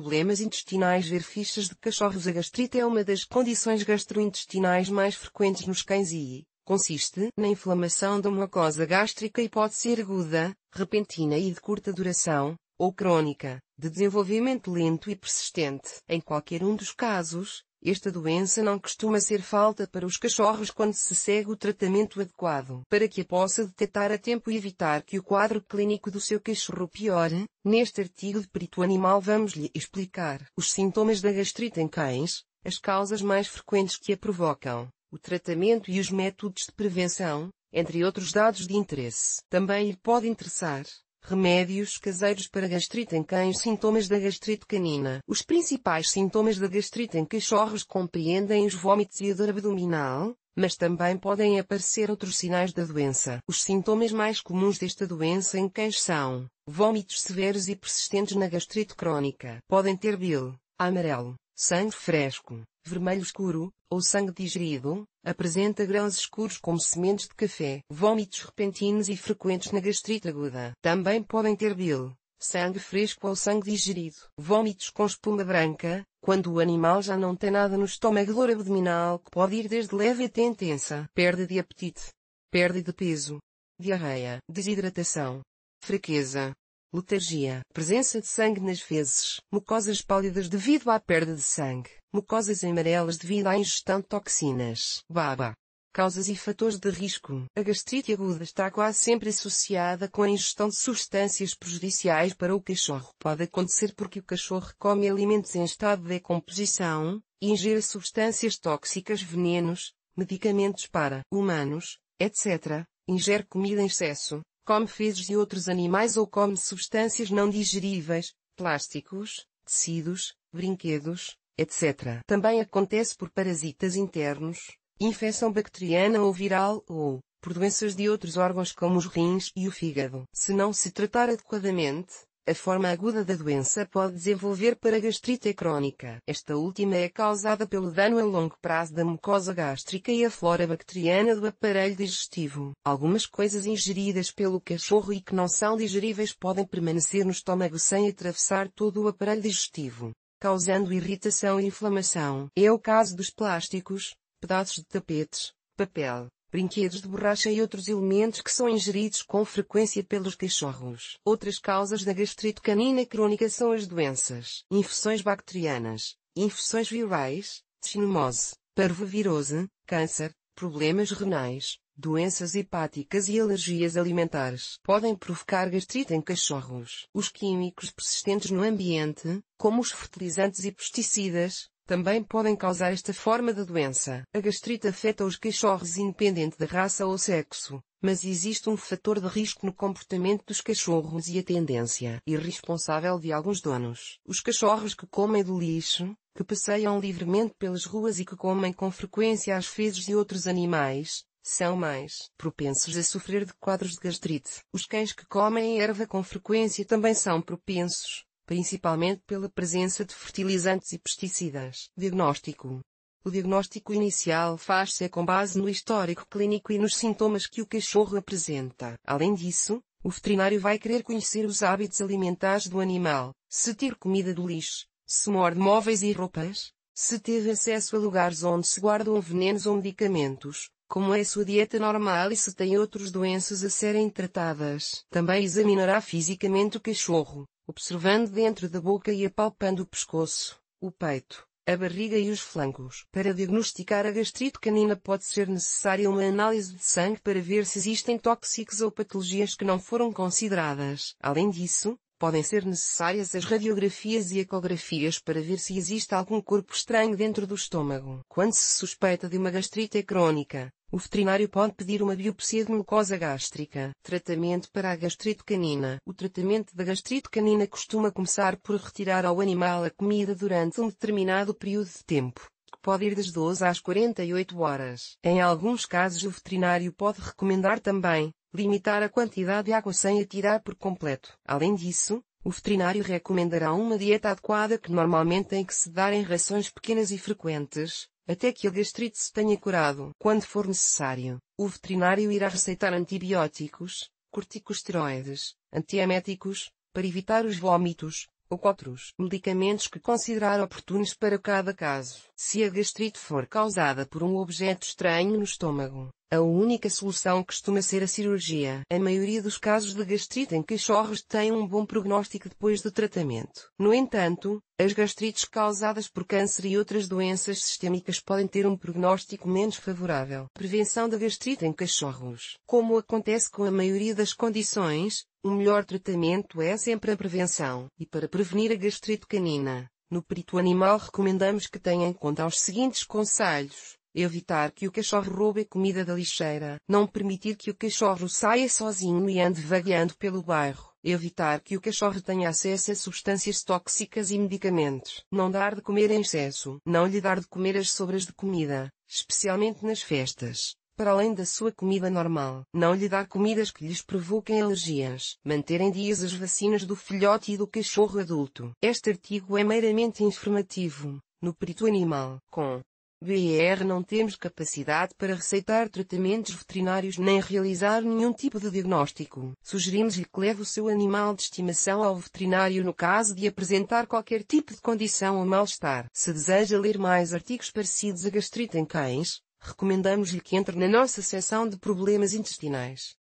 problemas intestinais ver fichas de cachorros. A gastrite é uma das condições gastrointestinais mais frequentes nos cães e consiste na inflamação da mucosa gástrica e pode ser aguda, repentina e de curta duração, ou crônica, de desenvolvimento lento e persistente. Em qualquer um dos casos, esta doença não costuma ser falta para os cachorros quando se segue o tratamento adequado para que a possa detectar a tempo e evitar que o quadro clínico do seu cachorro piore. Neste artigo de perito animal vamos lhe explicar os sintomas da gastrite em cães, as causas mais frequentes que a provocam, o tratamento e os métodos de prevenção, entre outros dados de interesse. Também lhe pode interessar Remédios caseiros para gastrite em cães Sintomas da gastrite canina Os principais sintomas da gastrite em cachorros compreendem os vômitos e a dor abdominal, mas também podem aparecer outros sinais da doença. Os sintomas mais comuns desta doença em cães são vômitos severos e persistentes na gastrite crónica. Podem ter bile, amarelo, sangue fresco, vermelho escuro, ou sangue digerido, apresenta grãos escuros como sementes de café, vômitos repentinos e frequentes na gastrite aguda. Também podem ter bile, sangue fresco ou sangue digerido, vômitos com espuma branca, quando o animal já não tem nada no estômago dor abdominal que pode ir desde leve até intensa, perda de apetite, perda de peso, diarreia, desidratação, fraqueza, letargia, presença de sangue nas fezes, mucosas pálidas devido à perda de sangue, mucosas amarelas devido à ingestão de toxinas, baba. Causas e fatores de risco. A gastrite aguda está quase sempre associada com a ingestão de substâncias prejudiciais para o cachorro. Pode acontecer porque o cachorro come alimentos em estado de decomposição, ingere substâncias tóxicas, venenos, medicamentos para humanos, etc. Ingere comida em excesso, come fezes de outros animais ou come substâncias não digeríveis, plásticos, tecidos, brinquedos, etc. Também acontece por parasitas internos, infecção bacteriana ou viral ou por doenças de outros órgãos como os rins e o fígado. Se não se tratar adequadamente, a forma aguda da doença pode desenvolver para gastrite crónica. Esta última é causada pelo dano a longo prazo da mucosa gástrica e a flora bacteriana do aparelho digestivo. Algumas coisas ingeridas pelo cachorro e que não são digeríveis podem permanecer no estômago sem atravessar todo o aparelho digestivo, causando irritação e inflamação. É o caso dos plásticos, pedaços de tapetes, papel, brinquedos de borracha e outros elementos que são ingeridos com frequência pelos cachorros. Outras causas da gastrite canina crônica são as doenças, infecções bacterianas, infecções virais, sinomose, parvovirose, câncer, problemas renais, doenças hepáticas e alergias alimentares podem provocar gastrite em cachorros. Os químicos persistentes no ambiente, como os fertilizantes e pesticidas, também podem causar esta forma de doença. A gastrite afeta os cachorros independente da raça ou sexo, mas existe um fator de risco no comportamento dos cachorros e a tendência irresponsável de alguns donos. Os cachorros que comem do lixo, que passeiam livremente pelas ruas e que comem com frequência as fezes de outros animais, são mais propensos a sofrer de quadros de gastrite. Os cães que comem erva com frequência também são propensos, principalmente pela presença de fertilizantes e pesticidas. Diagnóstico. O diagnóstico inicial faz-se com base no histórico clínico e nos sintomas que o cachorro apresenta. Além disso, o veterinário vai querer conhecer os hábitos alimentares do animal, se tira comida do lixo, se morde móveis e roupas, se teve acesso a lugares onde se guardam venenos ou medicamentos, como é a sua dieta normal e se tem outras doenças a serem tratadas. Também examinará fisicamente o cachorro, observando dentro da boca e apalpando o pescoço, o peito, a barriga e os flancos. Para diagnosticar a gastrite canina pode ser necessária uma análise de sangue para ver se existem tóxicos ou patologias que não foram consideradas. Além disso, podem ser necessárias as radiografias e ecografias para ver se existe algum corpo estranho dentro do estômago. Quando se suspeita de uma gastrite crônica, o veterinário pode pedir uma biopsia de mucosa gástrica. Tratamento para a gastrite canina. O tratamento da gastrite canina costuma começar por retirar ao animal a comida durante um determinado período de tempo que pode ir das 12 às 48 horas. Em alguns casos, o veterinário pode recomendar também limitar a quantidade de água sem a por completo. Além disso, o veterinário recomendará uma dieta adequada que normalmente tem que se dar em rações pequenas e frequentes, até que a gastrite se tenha curado. Quando for necessário, o veterinário irá receitar antibióticos, corticosteroides, antieméticos, para evitar os vômitos, ou outros medicamentos que considerar oportunos para cada caso. Se a gastrite for causada por um objeto estranho no estômago, a única solução costuma ser a cirurgia. A maioria dos casos de gastrite em cachorros tem um bom prognóstico depois do tratamento. No entanto, as gastrites causadas por câncer e outras doenças sistêmicas podem ter um prognóstico menos favorável. Prevenção da gastrite em cachorros. Como acontece com a maioria das condições, o melhor tratamento é sempre a prevenção. E para prevenir a gastrite canina, no perito animal recomendamos que tenha em conta os seguintes conselhos. Evitar que o cachorro roube comida da lixeira. Não permitir que o cachorro saia sozinho e ande vagueando pelo bairro. Evitar que o cachorro tenha acesso a substâncias tóxicas e medicamentos. Não dar de comer em excesso. Não lhe dar de comer as sobras de comida, especialmente nas festas para além da sua comida normal. Não lhe dar comidas que lhes provoquem alergias. Manter em dias as vacinas do filhote e do cachorro adulto. Este artigo é meramente informativo, no perito animal, com BR não temos capacidade para receitar tratamentos veterinários nem realizar nenhum tipo de diagnóstico. Sugerimos-lhe que leve o seu animal de estimação ao veterinário no caso de apresentar qualquer tipo de condição ou mal-estar. Se deseja ler mais artigos parecidos a gastrite em cães, recomendamos-lhe que entre na nossa seção de problemas intestinais.